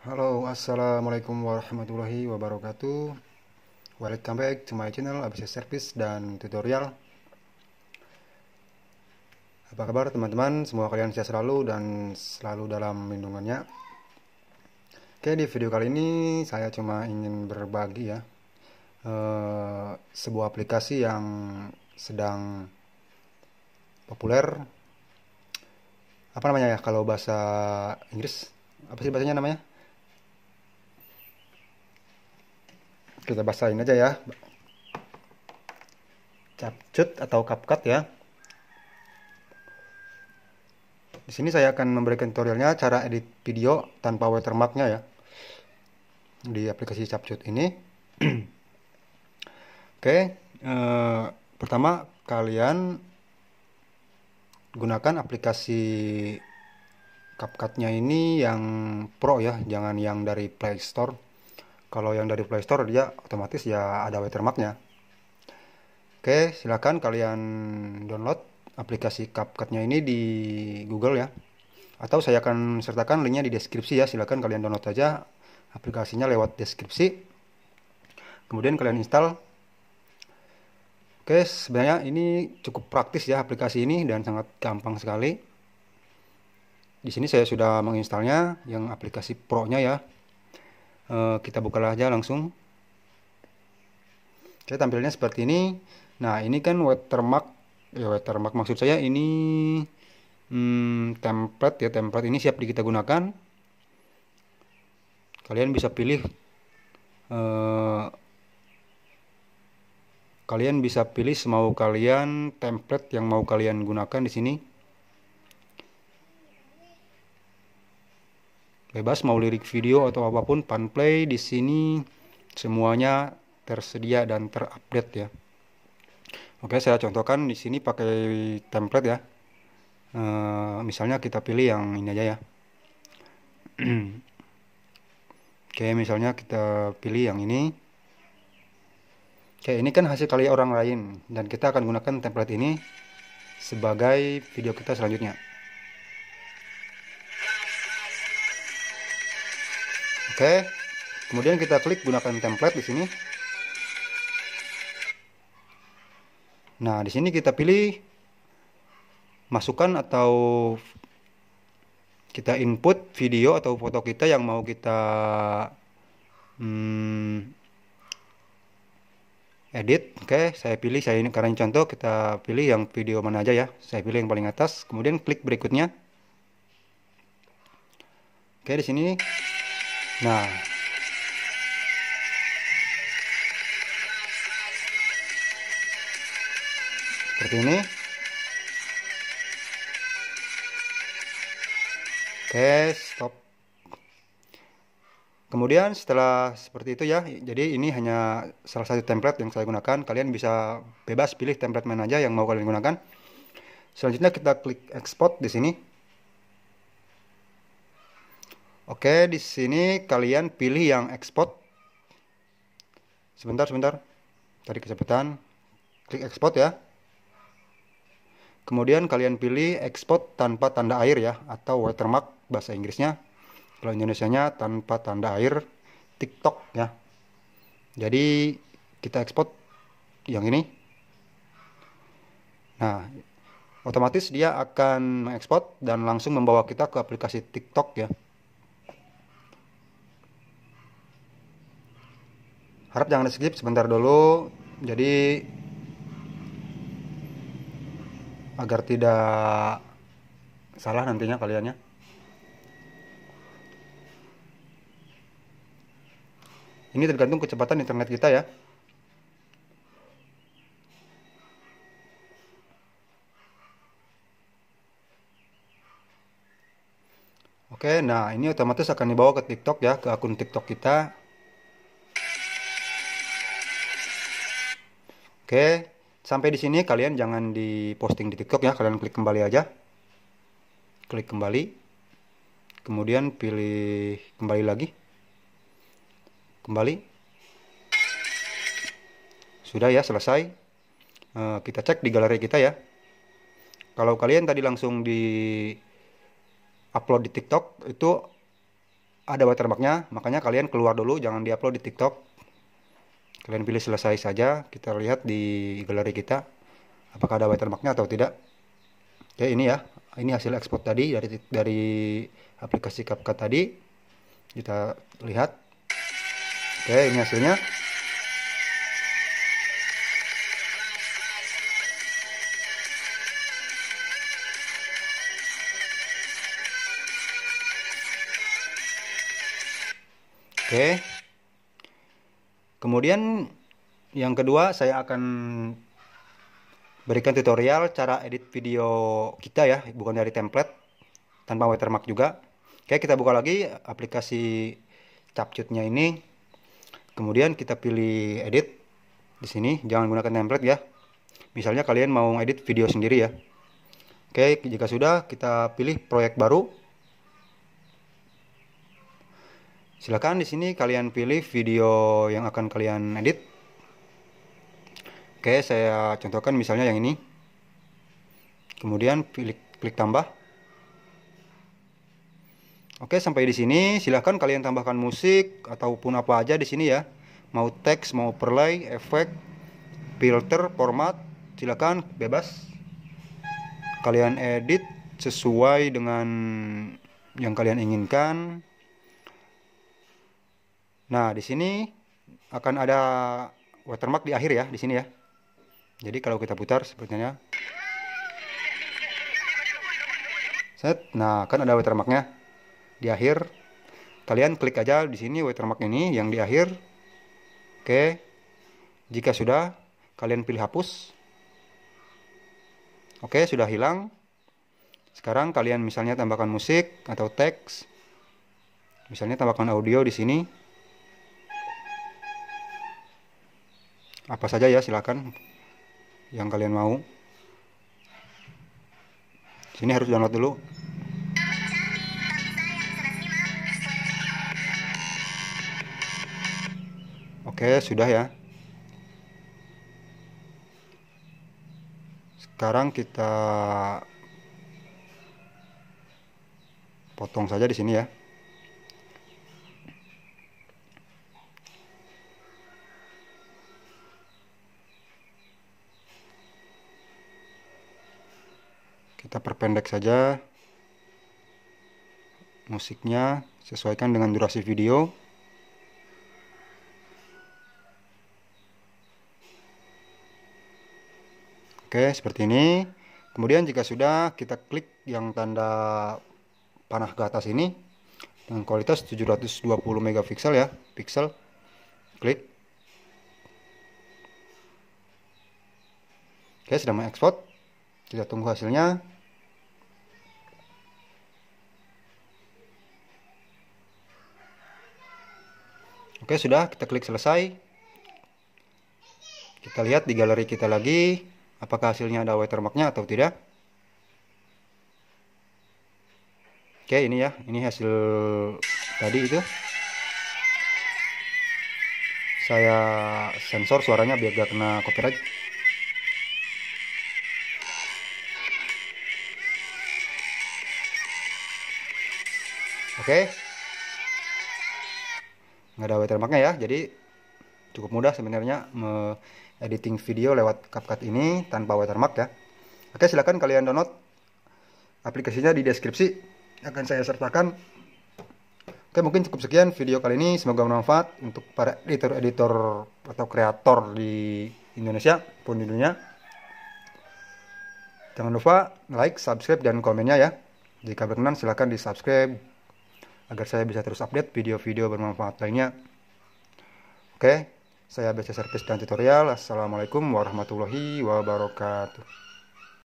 Halo, Assalamualaikum warahmatullahi wabarakatuh Welcome back to my channel ABC Service dan Tutorial Apa kabar teman-teman? Semoga kalian sehat selalu dan selalu dalam lindungannya Oke, di video kali ini saya cuma ingin berbagi ya eh, Sebuah aplikasi yang sedang populer Apa namanya ya kalau bahasa Inggris? Apa sih bahasanya namanya? kita basahin aja ya capcut atau CapCut ya di sini saya akan memberikan tutorialnya cara edit video tanpa watermarknya ya di aplikasi capcut ini oke okay, eh, pertama kalian gunakan aplikasi CapCutnya ini yang pro ya jangan yang dari playstore kalau yang dari Play Store dia otomatis ya ada watermarknya. Oke, silakan kalian download aplikasi CapCut-nya ini di Google ya. Atau saya akan sertakan linknya di deskripsi ya. Silakan kalian download aja aplikasinya lewat deskripsi. Kemudian kalian install. Oke, sebenarnya ini cukup praktis ya aplikasi ini dan sangat gampang sekali. Di sini saya sudah menginstalnya yang aplikasi Pro-nya ya. Eh, kita buka aja langsung oke tampilnya seperti ini nah ini kan watermark ya watermark maksud saya ini hmm, template ya template ini siap kita gunakan kalian bisa pilih uh, kalian bisa pilih semau kalian template yang mau kalian gunakan di sini bebas mau lirik video atau apapun panplay di sini semuanya tersedia dan terupdate ya oke saya contohkan di sini pakai template ya e, misalnya kita pilih yang ini aja ya oke misalnya kita pilih yang ini oke ini kan hasil kali orang lain dan kita akan gunakan template ini sebagai video kita selanjutnya Oke. Kemudian kita klik gunakan template di sini. Nah, di sini kita pilih masukan atau kita input video atau foto kita yang mau kita hmm, edit. Oke, saya pilih saya ini karena ini contoh kita pilih yang video mana aja ya. Saya pilih yang paling atas, kemudian klik berikutnya. Oke, di sini Nah. Seperti ini. Oke, stop. Kemudian setelah seperti itu ya, jadi ini hanya salah satu template yang saya gunakan. Kalian bisa bebas pilih template mana aja yang mau kalian gunakan. Selanjutnya kita klik export di sini. Oke, di sini kalian pilih yang export. Sebentar, sebentar. Tadi kecepatan. Klik export ya. Kemudian kalian pilih export tanpa tanda air ya atau watermark bahasa Inggrisnya. Kalau Indonesianya tanpa tanda air TikTok ya. Jadi kita export yang ini. Nah, otomatis dia akan mengekspor dan langsung membawa kita ke aplikasi TikTok ya. harap jangan di skip sebentar dulu jadi agar tidak salah nantinya kaliannya ini tergantung kecepatan internet kita ya Oke, nah ini otomatis akan dibawa ke TikTok ya, ke akun TikTok kita. Oke, sampai di sini kalian jangan diposting di TikTok ya, kalian klik kembali aja. Klik kembali. Kemudian pilih kembali lagi. Kembali. Sudah ya, selesai. Eh, kita cek di galeri kita ya. Kalau kalian tadi langsung di upload di TikTok itu ada watermarknya, makanya kalian keluar dulu jangan diupload di TikTok kalian pilih selesai saja kita lihat di galeri kita apakah ada watermarknya atau tidak oke ini ya ini hasil ekspor tadi dari dari aplikasi CapCut tadi kita lihat oke ini hasilnya Oke, okay kemudian yang kedua saya akan berikan tutorial cara edit video kita ya bukan dari template tanpa watermark juga oke kita buka lagi aplikasi capcutnya ini kemudian kita pilih edit di sini jangan gunakan template ya misalnya kalian mau edit video sendiri ya oke jika sudah kita pilih proyek baru silahkan di sini kalian pilih video yang akan kalian edit. Oke, saya contohkan misalnya yang ini. Kemudian pilih klik tambah. Oke, sampai di sini silahkan kalian tambahkan musik ataupun apa aja di sini ya. Mau teks, mau overlay, efek, filter, format, silahkan bebas. Kalian edit sesuai dengan yang kalian inginkan. Nah, di sini akan ada watermark di akhir ya, di sini ya. Jadi kalau kita putar sepertinya. Set. Nah, kan ada watermarknya di akhir. Kalian klik aja di sini watermark ini yang di akhir. Oke. Jika sudah, kalian pilih hapus. Oke, sudah hilang. Sekarang kalian misalnya tambahkan musik atau teks. Misalnya tambahkan audio di sini. apa saja ya silakan yang kalian mau sini harus download dulu oke sudah ya sekarang kita potong saja di sini ya kita perpendek saja musiknya sesuaikan dengan durasi video Oke, seperti ini. Kemudian jika sudah, kita klik yang tanda panah ke atas ini dengan kualitas 720 megapiksel ya, pixel. Klik. Oke, sudah mengekspor kita tunggu hasilnya Oke sudah kita klik selesai kita lihat di galeri kita lagi apakah hasilnya ada watermarknya atau tidak Oke ini ya ini hasil tadi itu saya sensor suaranya biar gak kena copyright okay. nggak ada watermarknya ya jadi cukup mudah sebenarnya editing video lewat CapCut ini tanpa watermark ya oke okay, silahkan kalian download aplikasinya di deskripsi akan saya sertakan oke okay, mungkin cukup sekian video kali ini semoga bermanfaat untuk para editor-editor atau kreator di Indonesia pun di dunia jangan lupa like, subscribe, dan komennya ya jika berkenan silahkan di subscribe agar saya bisa terus update video-video bermanfaat lainnya. Oke, saya BC Service dan Tutorial. Assalamualaikum warahmatullahi wabarakatuh.